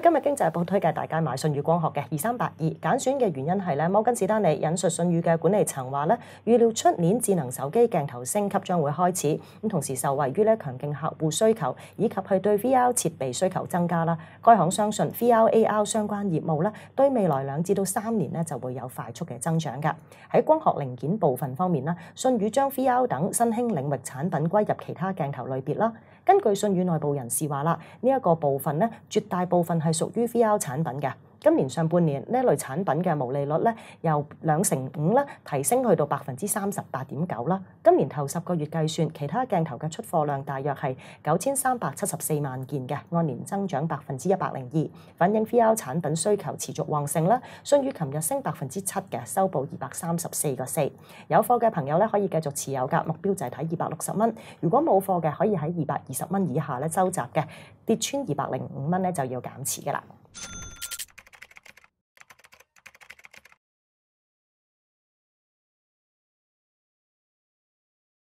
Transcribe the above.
今日经济日报推介大家买信宇光学嘅二三八二拣选嘅原因系咧，摩根士丹利引述信宇嘅管理层话咧，预料出年智能手机镜头升级将会开始，咁同时受惠于咧强劲客户需求以及佢对 VR 设备需求增加啦。该行相信 VR AR 相关业务咧，对未来两至到三年咧就会有快速嘅增长噶。喺光学零件部分方面啦，信宇将 VR 等新兴领域产品归入其他镜头类别啦。根据信宇内部人士话啦，呢一个部分咧，绝大部分。係屬於 v L 產品嘅。今年上半年呢類產品嘅毛利率咧，由兩成五咧提升去到百分之三十八點九啦。今年頭十個月計算，其他鏡頭嘅出貨量大約係九千三百七十四萬件嘅，按年增長百分之一百零二，反映 VR 產品需求持續旺盛啦。信譽琴日升百分之七嘅，收報二百三十四個四。有貨嘅朋友咧可以繼續持有㗎，目標就係睇二百六十蚊。如果冇貨嘅，可以喺二百二十蚊以下咧收集嘅，跌穿二百零五蚊咧就要減持㗎啦。